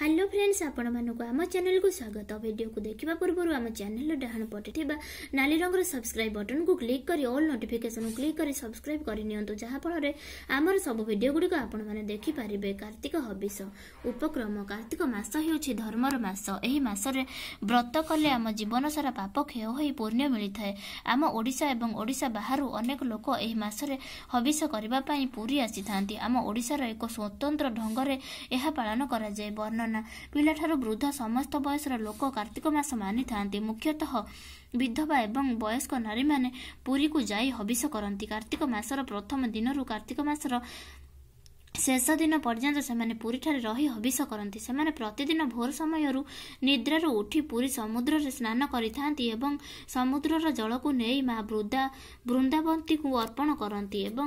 Hello hello friends ଆପଣମାନଙ୍କୁ ଆମ ଚ୍ୟାନେଲକୁ ସ୍ୱାଗତ ଭିଡ଼ିଓକୁ ଦେଖିବା ପୂର୍ବରୁ ଆମ ଚ୍ୟାନେଲର ଡାହାଣ ପଟେ ଥିବା ନାଲି ରଙ୍ଗର ସବସ୍କ୍ରାଇବ୍ ବଟନକୁ କ୍ଲିକ୍ କରି ଅଲ୍ ନୋଟିଫିକେସନ୍କୁ କ୍ଲିକ୍ କରି ସବସ୍କ୍ରାଇବ୍ ନିଅନ୍ତୁ ଯାହାଫଳରେ ଆମର ସବୁ ଭିଡ଼ିଓଗୁଡ଼ିକ ଆପଣମାନେ ଦେଖିପାରିବେ କାର୍ତ୍ତିକ ହବିଷ ଉପକ୍ରମ କାର୍ତ୍ତିକ ମାସ ହେଉଛି ଧର୍ମର ମାସ ଏହି ମାସରେ ବ୍ରତ କଲେ ଆମ ଜୀବନସାରା ପାପ କ୍ଷୟ ହୋଇ ପୂର୍ଣ୍ଣ ମିଳିଥାଏ ଆମ ଓଡ଼ିଶା ଏବଂ ଓଡ଼ିଶା ବାହାରୁ ଅନେକ ଲୋକ ଏହି ମାସରେ ହବିଷ କରିବା ପାଇଁ ପୁରୀ ଆସିଥାନ୍ତି ଆମ ଓଡ଼ିଶାର ଏକ ସ୍ୱତନ୍ତ୍ର ଢଙ୍ଗରେ ଏହା ପାଳନ କରାଯାଏ ବର୍ଣ୍ଣନା ପିଲାଠାରୁ ବୃଦ୍ଧ ସମସ୍ତ ବୟସର ଲୋକ କାର୍ତ୍ତିକ ମାସ ମାନିଥାନ୍ତି ମୁଖ୍ୟତଃ ବିଧବା ଏବଂ ବୟସ୍କ ନାରୀମାନେ ପୁରୀକୁ ଯାଇ ହବିଷ କରନ୍ତି କାର୍ତ୍ତିକ ମାସର ପ୍ରଥମ ଦିନରୁ କାର୍ତ୍ତିକ ମାସର ଶେଷ ଦିନ ପର୍ଯ୍ୟନ୍ତ ସେମାନେ ପୁରୀଠାରେ ରହି ହବିଷ କରନ୍ତି ସେମାନେ ପ୍ରତିଦିନ ଭୋର ସମୟରୁ ନିଦ୍ରାରୁ ଉଠି ପୁରୀ ସମୁଦ୍ରରେ ସ୍ନାନ କରିଥାନ୍ତି ଏବଂ ସମୁଦ୍ରର ଜଳକୁ ନେଇ ମା ବୃଦ୍ଧା ବୃନ୍ଦାବନ୍ତୀକୁ ଅର୍ପଣ କରନ୍ତି ଏବଂ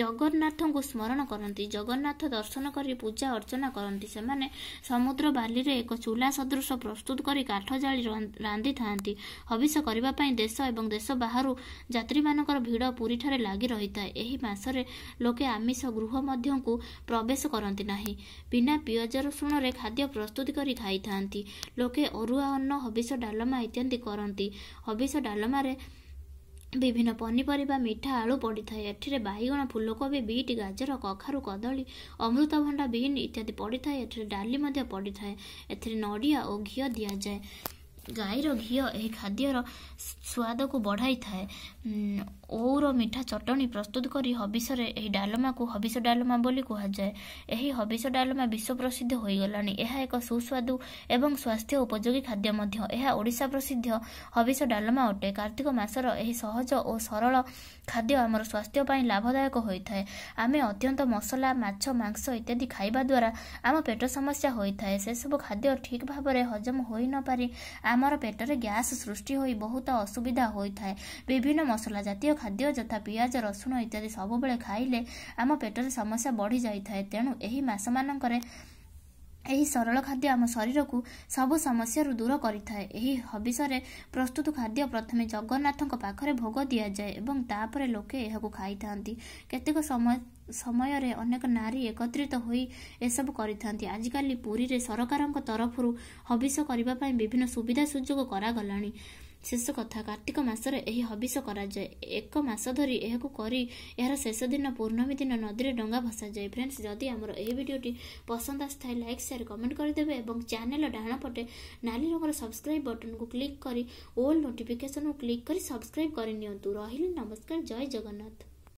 ଜଗନ୍ନାଥଙ୍କୁ ସ୍ମରଣ କରନ୍ତି ଜଗନ୍ନାଥ ଦର୍ଶନ କରି ପୂଜା ଅର୍ଚ୍ଚନା କରନ୍ତି ସେମାନେ ସମୁଦ୍ର ବାଲିରେ ଏକ ଚୁଲା ସଦୃଶ ପ୍ରସ୍ତୁତ କରି କାଠ ଜାଳି ରାନ୍ଧିଥାନ୍ତି ହବିଷ କରିବା ପାଇଁ ଦେଶ ଏବଂ ଦେଶ ବାହାରୁ ଯାତ୍ରୀମାନଙ୍କର ଭିଡ଼ ପୁରୀଠାରେ ଲାଗି ରହିଥାଏ ଏହି ମାସରେ ଲୋକେ ଆମିଷ ଗୃହ ମଧ୍ୟକୁ ପ୍ରବେଶ କରନ୍ତି ନାହିଁ ବିନା ପିଆଜ ରସୁଣରେ ଖାଦ୍ୟ ପ୍ରସ୍ତୁତ କରି ଖାଇଥାନ୍ତି ଲୋକେ ଅରୁଆ ଅନ୍ନ ହବିଷ ଡାଲମା ଇତ୍ୟାଦି କରନ୍ତି ହବିଷ ଡାଲମାରେ ବିଭିନ୍ନ ପନିପରିବା ମିଠା ଆଳୁ ପଡ଼ିଥାଏ ଏଠାରେ ବାଇଗଣ ଫୁଲକୋବି ବିଟ୍ ଗାଜର କଖାରୁ କଦଳୀ ଅମୃତଭଣ୍ଡା ବିନ୍ ଇତ୍ୟାଦି ପଡ଼ିଥାଏ ଏଠାରେ ଡାଲି ମଧ୍ୟ ପଡ଼ିଥାଏ ଏଥିରେ ନଡ଼ିଆ ଓ ଘିଅ ଦିଆଯାଏ ଗାଈର ଘିଅ ଏହି ଖାଦ୍ୟର ସ୍ୱାଦକୁ ବଢ଼ାଇଥାଏ ଓର ମିଠା ଚଟଣି ପ୍ରସ୍ତୁତ କରି ହବିଷରେ ଏହି ଡାଲମାକୁ ହବିଷ ଡାଲମା ବୋଲି କୁହାଯାଏ ଏହି ହବିଷ ଡାଲମା ବିଶ୍ୱ ପ୍ରସିଦ୍ଧ ହୋଇଗଲାଣି ଏହା ଏକ ସୁସ୍ୱାଦୁ ଏବଂ ସ୍ୱାସ୍ଥ୍ୟ ଉପଯୋଗୀ ଖାଦ୍ୟ ମଧ୍ୟ ଏହା ଓଡ଼ିଶା ପ୍ରସିଦ୍ଧ ହବିଷ ଡାଲମା ଅଟେ କାର୍ତ୍ତିକ ମାସର ଏହି ସହଜ ଓ ସରଳ ଖାଦ୍ୟ ଆମର ସ୍ୱାସ୍ଥ୍ୟ ପାଇଁ ଲାଭଦାୟକ ହୋଇଥାଏ ଆମେ ଅତ୍ୟନ୍ତ ମସଲା ମାଛ ମାଂସ ଇତ୍ୟାଦି ଖାଇବା ଦ୍ୱାରା ଆମ ପେଟ ସମସ୍ୟା ହୋଇଥାଏ ସେସବୁ ଖାଦ୍ୟ ଠିକ୍ ଭାବରେ ହଜମ ହୋଇନପାରି ଆମର ପେଟରେ ଗ୍ୟାସ୍ ସୃଷ୍ଟି ହୋଇ ବହୁତ ଅସୁବିଧା ହୋଇଥାଏ ବିଭିନ୍ନ ମସଲା ଜାତୀୟ ଖାଦ୍ୟ ଯଥା ପିଆଜ ରସୁଣ ଇତ୍ୟାଦି ସବୁବେଳେ ଖାଇଲେ ଆମ ପେଟରେ ସମସ୍ୟା ବଢ଼ିଯାଇଥାଏ ତେଣୁ ଏହି ମାସମାନଙ୍କରେ ଏହି ସରଳ ଖାଦ୍ୟ ଆମ ଶରୀରକୁ ସବୁ ସମସ୍ୟାରୁ ଦୂର କରିଥାଏ ଏହି ହବିଷରେ ପ୍ରସ୍ତୁତ ଖାଦ୍ୟ ପ୍ରଥମେ ଜଗନ୍ନାଥଙ୍କ ପାଖରେ ଭୋଗ ଦିଆଯାଏ ଏବଂ ତାପରେ ଲୋକେ ଏହାକୁ ଖାଇଥାନ୍ତି କେତେକ ସମୟରେ ଅନେକ ନାରୀ ଏକତ୍ରିତ ହୋଇ ଏସବୁ କରିଥାନ୍ତି ଆଜିକାଲି ପୁରୀରେ ସରକାରଙ୍କ ତରଫରୁ ହବିଷ କରିବା ପାଇଁ ବିଭିନ୍ନ ସୁବିଧା ସୁଯୋଗ କରାଗଲାଣି ଶେଷ କଥା କାର୍ତ୍ତିକ ମାସରେ ଏହି ହବିଷ କରାଯାଏ ଏକ ମାସ ଧରି ଏହାକୁ କରି ଏହାର ଶେଷ ଦିନ ପୂର୍ଣ୍ଣମୀ ଦିନ ନଦୀରେ ଡଙ୍ଗା ଭସାଯାଏ ଫ୍ରେଣ୍ଡସ୍ ଯଦି ଆମର ଏହି ଭିଡ଼ିଓଟି ପସନ୍ଦ ଆସିଥାଏ ଲାଇକ୍ ସେୟାର କମେଣ୍ଟ କରିଦେବେ ଏବଂ ଚ୍ୟାନେଲ୍ର ଡାହାଣ ପଟେ ନାଲି ରଙ୍ଗର ସବସ୍କ୍ରାଇବ୍ ବଟନ୍କୁ କ୍ଲିକ୍ କରି ଓଲ୍ ନୋଟିଫିକେସନ୍କୁ କ୍ଲିକ୍ କରି ସବସ୍କ୍ରାଇବ୍ କରିନିଅନ୍ତୁ ରହିଲି ନମସ୍କାର ଜୟ ଜଗନ୍ନାଥ